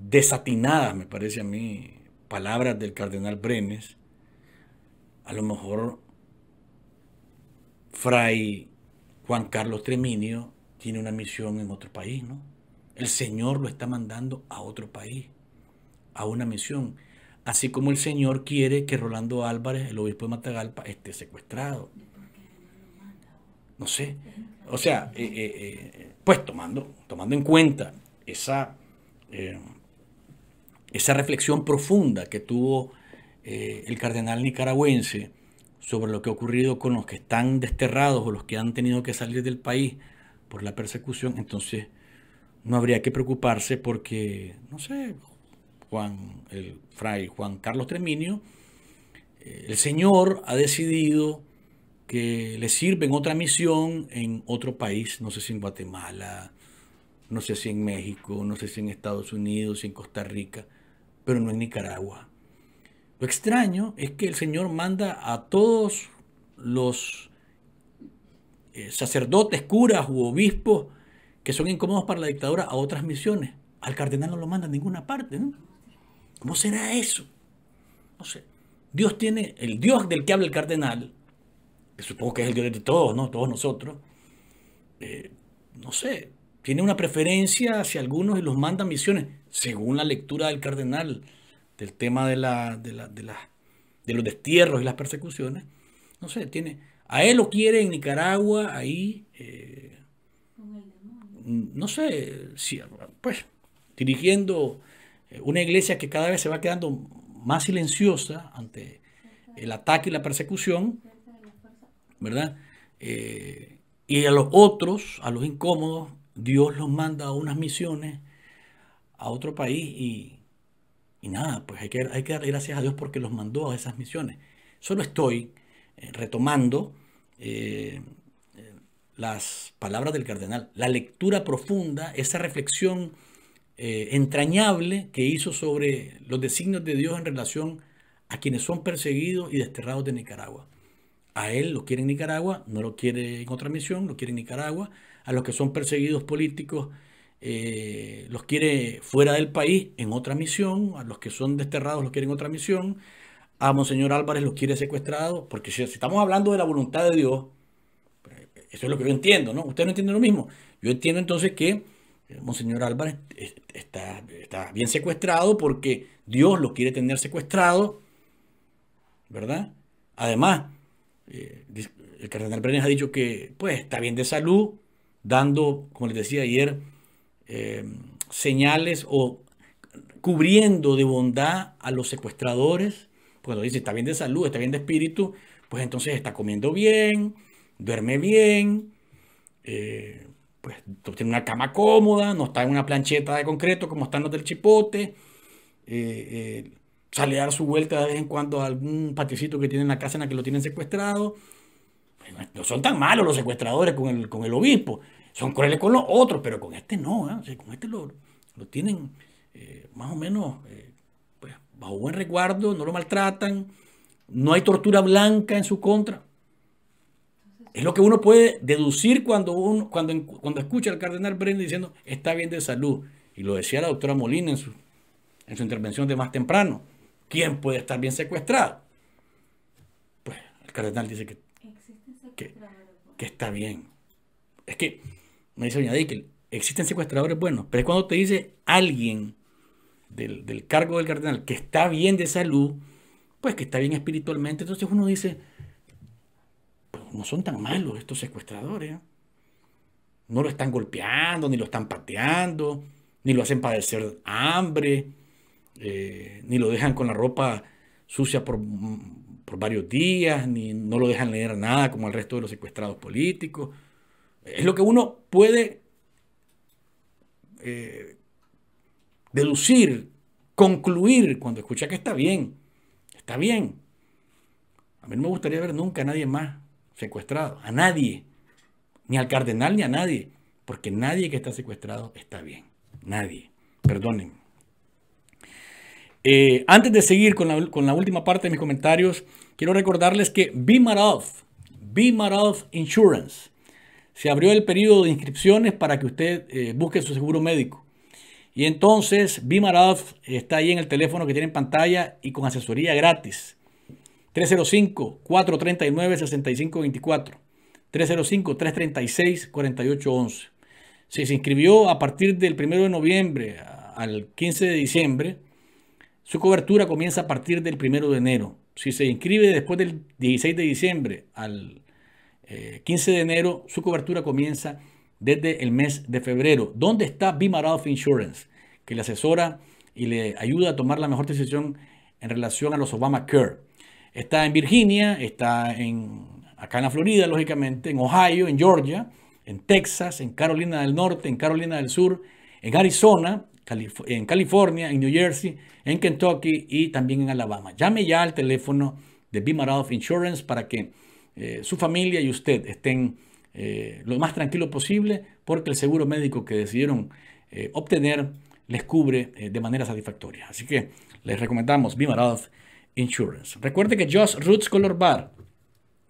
desatinadas, me parece a mí, palabras del cardenal Brenes, a lo mejor Fray Juan Carlos Treminio tiene una misión en otro país, ¿no? El Señor lo está mandando a otro país, a una misión. Así como el Señor quiere que Rolando Álvarez, el obispo de Matagalpa, esté secuestrado. No sé. O sea, eh, eh, eh, pues tomando, tomando en cuenta esa, esa reflexión profunda que tuvo el cardenal nicaragüense sobre lo que ha ocurrido con los que están desterrados o los que han tenido que salir del país por la persecución, entonces no habría que preocuparse porque, no sé, Juan, el fray Juan Carlos Treminio, eh, el Señor ha decidido que le sirven otra misión en otro país, no sé si en Guatemala, no sé si en México, no sé si en Estados Unidos, si en Costa Rica, pero no en Nicaragua. Lo extraño es que el Señor manda a todos los eh, sacerdotes, curas u obispos que son incómodos para la dictadura a otras misiones. Al cardenal no lo manda a ninguna parte. ¿Cómo será eso? No sé. Dios tiene, el Dios del que habla el cardenal, que supongo que es el Dios de todos, ¿no? Todos nosotros, eh, no sé, tiene una preferencia hacia algunos y los manda a misiones, según la lectura del cardenal, del tema de, la, de, de los destierros y las persecuciones. No sé, tiene, a él lo quiere en Nicaragua, ahí. Eh, no sé, pues dirigiendo eh, una iglesia que cada vez se va quedando más silenciosa ante el ataque y la persecución, ¿verdad? Eh, y a los otros, a los incómodos, Dios los manda a unas misiones a otro país y, y nada, pues hay que, hay que dar gracias a Dios porque los mandó a esas misiones. Solo estoy retomando eh, las palabras del cardenal, la lectura profunda, esa reflexión eh, entrañable que hizo sobre los designios de Dios en relación a quienes son perseguidos y desterrados de Nicaragua. A él lo quiere en Nicaragua, no lo quiere en otra misión, lo quiere en Nicaragua. A los que son perseguidos políticos, eh, los quiere fuera del país en otra misión. A los que son desterrados, los quiere en otra misión a Monseñor Álvarez los quiere secuestrado, porque si, estamos hablando de la voluntad de Dios, pues, eso es lo que yo entiendo, ¿no? Usted no entiende lo mismo. Yo entiendo entonces que eh, Monseñor Álvarez está, bien secuestrado porque Dios lo quiere tener secuestrado, ¿verdad? Además, eh, el cardenal Brenes ha dicho que pues está bien de salud, dando, como les decía ayer, eh, señales o cubriendo de bondad a los secuestradores, cuando dice, está bien de salud, está bien de espíritu, pues entonces está comiendo bien, duerme bien, eh, pues tiene una cama cómoda, no está en una plancheta de concreto como están los del chipote, eh, eh, sale a dar su vuelta de vez en cuando a algún patricito que tiene en la casa en la que lo tienen secuestrado. No son tan malos los secuestradores con el, con el obispo, son crueles con los otros, pero con este no, ¿ah? con este lo, lo tienen más o menos bajo buen resguardo, no lo maltratan, no hay tortura blanca en su contra. Es lo que uno puede deducir cuando, uno, cuando, cuando escucha al cardenal Brenner diciendo está bien de salud. Y lo decía la doctora Molina en su, en su intervención de más temprano. ¿Quién puede estar bien secuestrado? Pues el cardenal dice que, que, está bien. Es que me dice Doña que existen secuestradores buenos, pero es cuando te dice alguien del, cargo del cardenal, que está bien de salud, pues que está bien espiritualmente, entonces uno dice, pues no son tan malos estos secuestradores. ¿eh? No lo están golpeando, ni lo están pateando, ni lo hacen padecer hambre, eh, ni lo dejan con la ropa sucia mm, por, varios días, ni no lo dejan leer nada como el resto de los secuestrados políticos. Es lo que uno puede eh, deducir, concluir cuando escucha que está bien. Está bien. A mí no me gustaría ver nunca a nadie más secuestrado, a nadie, ni al cardenal ni a nadie, porque nadie que está secuestrado está bien. Nadie. perdonen eh, antes de seguir con la, última parte de mis comentarios, quiero recordarles que Bimarov, Bimarov Insurance, se abrió el periodo de inscripciones para que usted eh, busque su seguro médico. Y entonces Bimarov está ahí en el teléfono que tiene en pantalla y con asesoría gratis. 305-439-6524. 305-336-4811. Si se inscribió a partir del 1 de noviembre al 15 de diciembre, su cobertura comienza a partir del 1 de enero. Si se inscribe después del 16 de diciembre al 15 eh, de enero, su cobertura comienza desde el mes de febrero. ¿Dónde está of Insurance, que le asesora y le ayuda a tomar la mejor decisión en relación a los Obamacare? Está en Virginia, está en, acá en la Florida, lógicamente, en Ohio, en Georgia, en Texas, en Carolina del Norte, en Carolina del Sur, en Arizona, en California, en New Jersey, en Kentucky y también en Alabama. Llame ya al teléfono de of Insurance para que eh, su familia y usted estén eh, lo más tranquilo posible porque el seguro médico que decidieron eh, obtener les cubre eh, de manera satisfactoria. Así que les recomendamos Bimaroth Insurance. Recuerde que Josh Roots Color Bar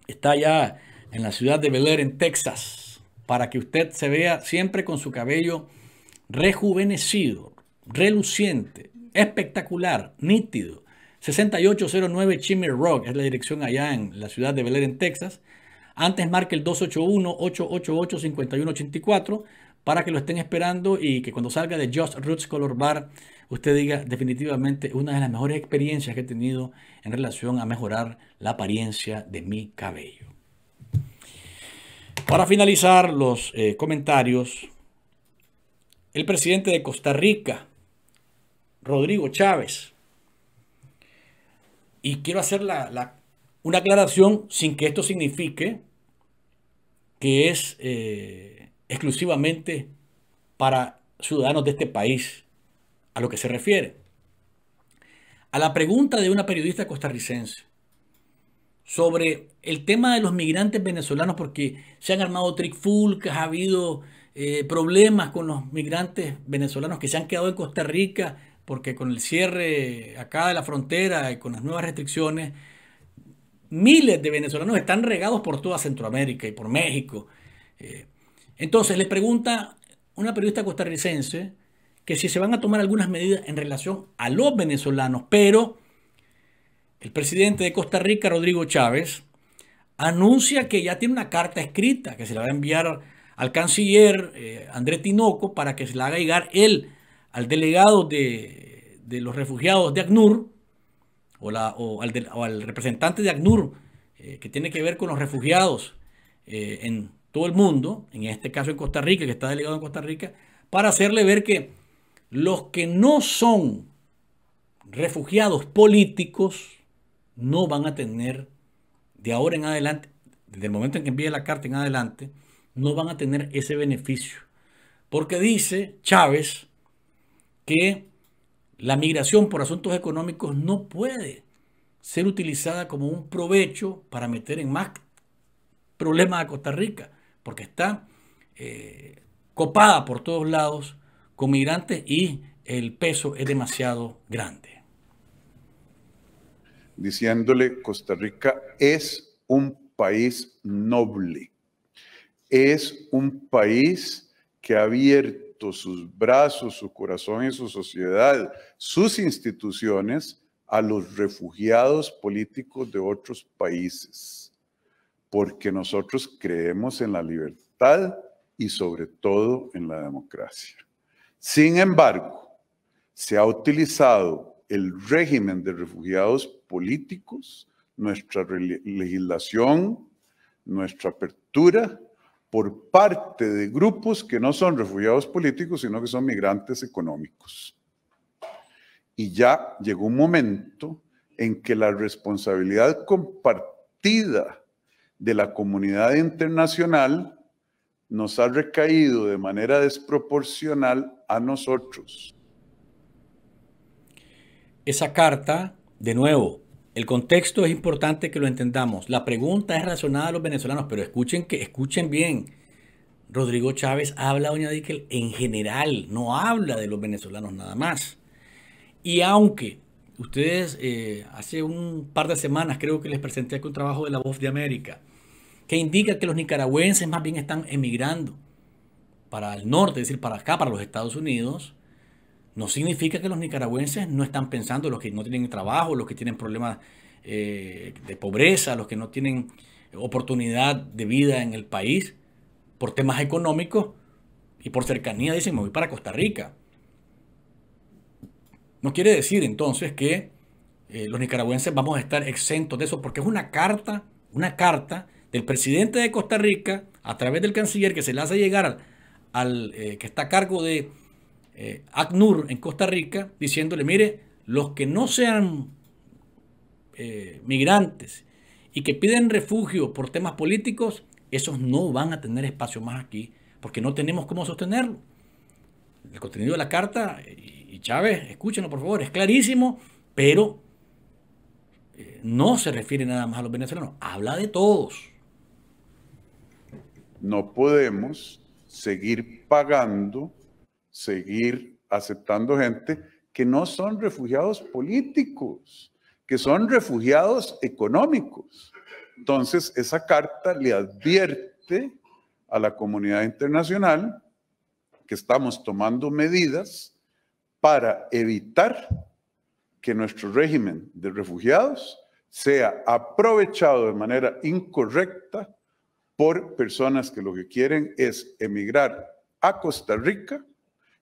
está allá en la ciudad de Bel en Texas, para que usted se vea siempre con su cabello rejuvenecido, reluciente, espectacular, nítido. 6809 Chimney Rock es la dirección allá en la ciudad de Bel en Texas. Antes marque el 281-888-5184 para que lo estén esperando y que cuando salga de Just Roots Color Bar, usted diga definitivamente una de las mejores experiencias que he tenido en relación a mejorar la apariencia de mi cabello. Para finalizar los eh, comentarios, el presidente de Costa Rica, Rodrigo Chávez, y quiero hacer la, la una aclaración sin que esto signifique que es eh, exclusivamente para ciudadanos de este país a lo que se refiere. A la pregunta de una periodista costarricense sobre el tema de los migrantes venezolanos, porque se han armado trifulcas, ha habido eh, problemas con los migrantes venezolanos que se han quedado en Costa Rica, porque con el cierre acá de la frontera y con las nuevas restricciones, Miles de venezolanos están regados por toda Centroamérica y por México. Eh, entonces le pregunta una periodista costarricense que si se van a tomar algunas medidas en relación a los venezolanos, pero el presidente de Costa Rica, Rodrigo Chávez, anuncia que ya tiene una carta escrita que se la va a enviar al canciller André eh, Andrés Tinoco para que se la haga llegar él al delegado de los refugiados de ACNUR, o, al, representante de ACNUR eh, que tiene que ver con los refugiados eh, en todo el mundo, en este caso en Costa Rica, que está delegado en Costa Rica, para hacerle ver que los que no son refugiados políticos no van a tener de ahora en adelante, desde el momento en que envíe la carta en adelante, no van a tener ese beneficio. Porque dice Chávez que la migración por asuntos económicos no puede ser utilizada como un provecho para meter en más problemas a Costa Rica, porque está eh, copada por todos lados con migrantes y el peso es demasiado grande. Diciéndole, Costa Rica es un país noble, es un país que ha abierto sus brazos, su corazón y su sociedad sus instituciones a los refugiados políticos de otros países, porque nosotros creemos en la libertad y sobre todo en la democracia. Sin embargo, se ha utilizado el régimen de refugiados políticos, nuestra legislación, nuestra apertura, por parte de grupos que no son refugiados políticos, sino que son migrantes económicos. Y ya llegó un momento en que la responsabilidad compartida de la comunidad internacional nos ha recaído de manera desproporcional a nosotros. Esa carta, de nuevo, el contexto es importante que lo entendamos. La pregunta es relacionada a los venezolanos, pero escuchen que escuchen bien. Rodrigo Chávez habla, doña Dickel, en general, no habla de los venezolanos nada más. Y aunque ustedes eh, hace un par de semanas creo que les presenté aquí un trabajo de la Voz de América que indica que los nicaragüenses más bien están emigrando para el norte, es decir, para acá, para los Estados Unidos, no significa que los nicaragüenses no están pensando los que no tienen trabajo, los que tienen problemas eh, de pobreza, los que no tienen oportunidad de vida en el país por temas económicos y por cercanía dicen me voy para Costa Rica. No quiere decir entonces que eh, los nicaragüenses vamos a estar exentos de eso, porque es una carta, una carta del presidente de Costa Rica a través del canciller que se le hace llegar al, eh, que está a cargo de eh, ACNUR en Costa Rica, diciéndole, mire, los que no sean migrantes y que piden refugio por temas políticos, esos no van a tener espacio más aquí, porque no tenemos cómo sostenerlo. El contenido de la carta y Chávez, escúchenlo por favor, es clarísimo, pero eh, no se refiere nada más a los venezolanos, habla de todos. No podemos seguir pagando, seguir aceptando gente que no son refugiados políticos, que son refugiados económicos. Entonces, esa carta le advierte a la comunidad internacional que estamos tomando medidas para evitar que nuestro régimen de refugiados sea aprovechado de manera incorrecta por personas que lo que quieren es emigrar a Costa Rica,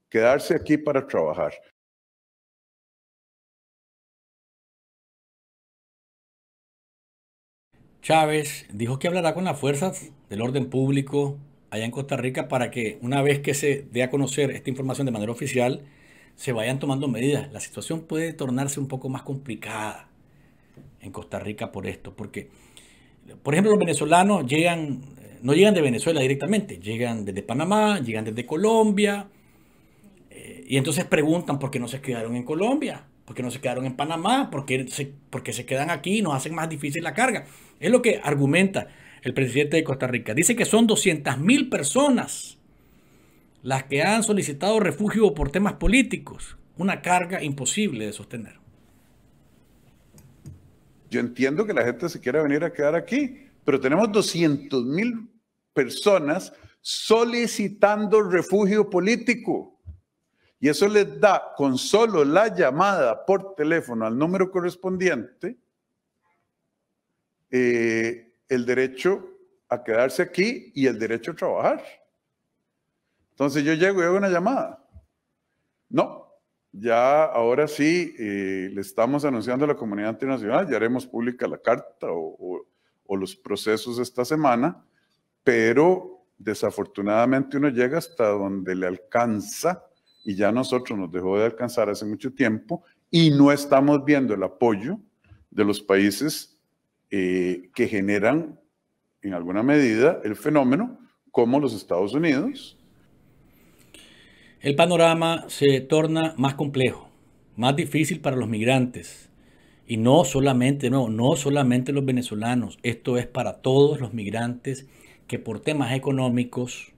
quedarse aquí para trabajar. Chávez dijo que hablará con las fuerzas del orden público allá en Costa Rica para que una vez que se dé a conocer esta información de manera oficial, se vayan tomando medidas. La situación puede tornarse un poco más complicada en Costa Rica por esto, porque, por ejemplo, los venezolanos llegan, eh, no llegan de Venezuela directamente, llegan desde Panamá, llegan desde Colombia, eh, y entonces preguntan por qué no se quedaron en Colombia, por qué no se quedaron en Panamá, por qué se, por qué se quedan aquí y nos hacen más difícil la carga. Es lo que argumenta el presidente de Costa Rica. Dice que son 200 mil personas las que han solicitado refugio por temas políticos, una carga imposible de sostener. Yo entiendo que la gente se quiera venir a quedar aquí, pero tenemos 200 mil personas solicitando refugio político. Y eso les da con solo la llamada por teléfono al número correspondiente eh, el derecho a quedarse aquí y el derecho a trabajar. Entonces yo llego y hago una llamada. No, ya ahora sí eh, le estamos anunciando a la comunidad internacional, ya haremos pública la carta o, los procesos esta semana, pero desafortunadamente uno llega hasta donde le alcanza y ya nosotros nos dejó de alcanzar hace mucho tiempo y no estamos viendo el apoyo de los países eh, que generan en alguna medida el fenómeno como los Estados Unidos el panorama se torna más complejo, más difícil para los migrantes. Y no solamente, no, no solamente los venezolanos, esto es para todos los migrantes que por temas económicos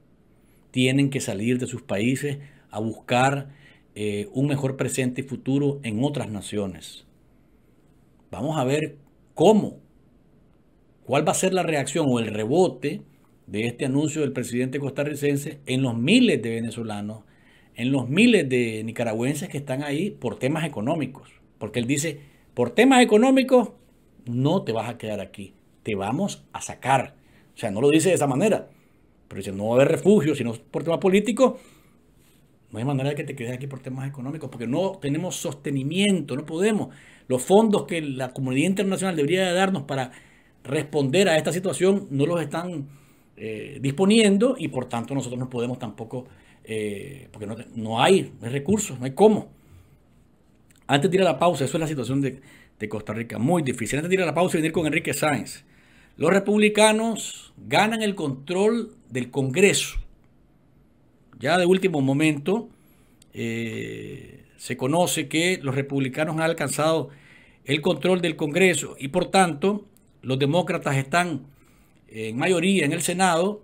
tienen que salir de sus países a buscar eh, un mejor presente y futuro en otras naciones. Vamos a ver cómo, cuál va a ser la reacción o el rebote de este anuncio del presidente costarricense en los miles de venezolanos en los miles de nicaragüenses que están ahí por temas económicos. Porque él dice, por temas económicos no te vas a quedar aquí, te vamos a sacar. O sea, no lo dice de esa manera. Pero dice, no va a haber refugio, sino por temas políticos. No hay manera de que te quedes aquí por temas económicos, porque no tenemos sostenimiento, no podemos. Los fondos que la comunidad internacional debería darnos para responder a esta situación no los están eh, disponiendo y por tanto nosotros no podemos tampoco eh, porque no, hay, recursos, no hay cómo. Antes de ir la pausa, eso es la situación de, Costa Rica, muy difícil. Antes de ir la pausa y venir con Enrique Sáenz. Los republicanos ganan el control del Congreso. Ya de último momento eh, se conoce que los republicanos han alcanzado el control del Congreso y por tanto los demócratas están en mayoría en el Senado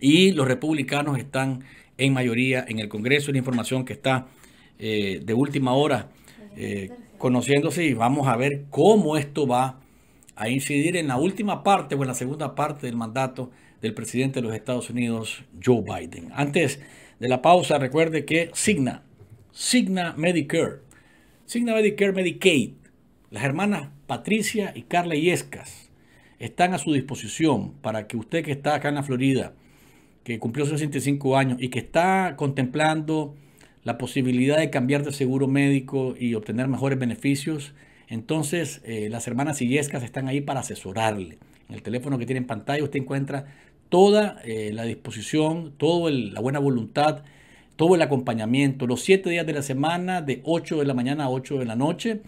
y los republicanos están en mayoría en el Congreso. Es la información que está eh, de última hora eh, conociéndose y vamos a ver cómo esto va a incidir en la última parte o pues en la segunda parte del mandato del presidente de los Estados Unidos, Joe Biden. Antes de la pausa, recuerde que Signa, Signa Medicare, Signa Medicare Medicaid, las hermanas Patricia y Carla Yescas están a su disposición para que usted que está acá en la Florida, que cumplió sus 65 años y que está contemplando la posibilidad de cambiar de seguro médico y obtener mejores beneficios, entonces eh, las hermanas Illescas están ahí para asesorarle. En el teléfono que tiene en pantalla usted encuentra toda eh, la disposición, toda la buena voluntad, todo el acompañamiento, los siete días de la semana, de 8 de la mañana a 8 de la noche.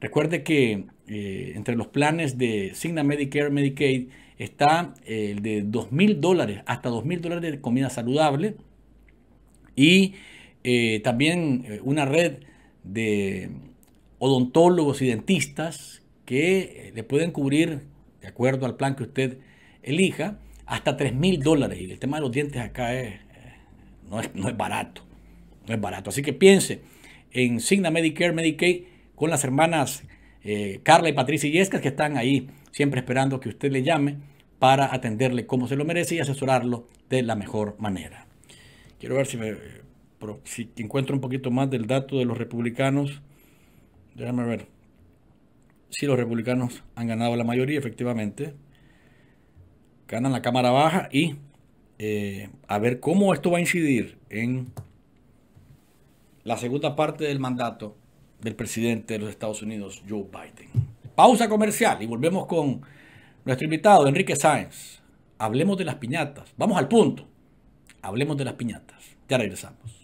Recuerde que eh, entre los planes de Signa Medicare, Medicaid, está el eh, de 2.000 dólares, hasta 2.000 dólares de comida saludable. Y eh, también eh, una red de odontólogos y dentistas que le pueden cubrir, de acuerdo al plan que usted elija, hasta mil dólares. Y el tema de los dientes acá no, es, barato. No es barato. Así que piense en Signa Medicare, Medicaid, con las hermanas Carla y Patricia Yescas que están ahí siempre esperando que usted le llame para atenderle como se lo merece y asesorarlo de la mejor manera. Quiero ver si, si encuentro un poquito más del dato de los republicanos. Déjame ver. Si los republicanos han ganado la mayoría, efectivamente. Ganan la Cámara Baja y eh, a ver cómo esto va a incidir en la segunda parte del mandato del presidente de los Estados Unidos, Joe Biden. Pausa comercial y volvemos con nuestro invitado, Enrique Sáenz. Hablemos de las piñatas. Vamos al punto. Hablemos de las piñatas. Ya regresamos.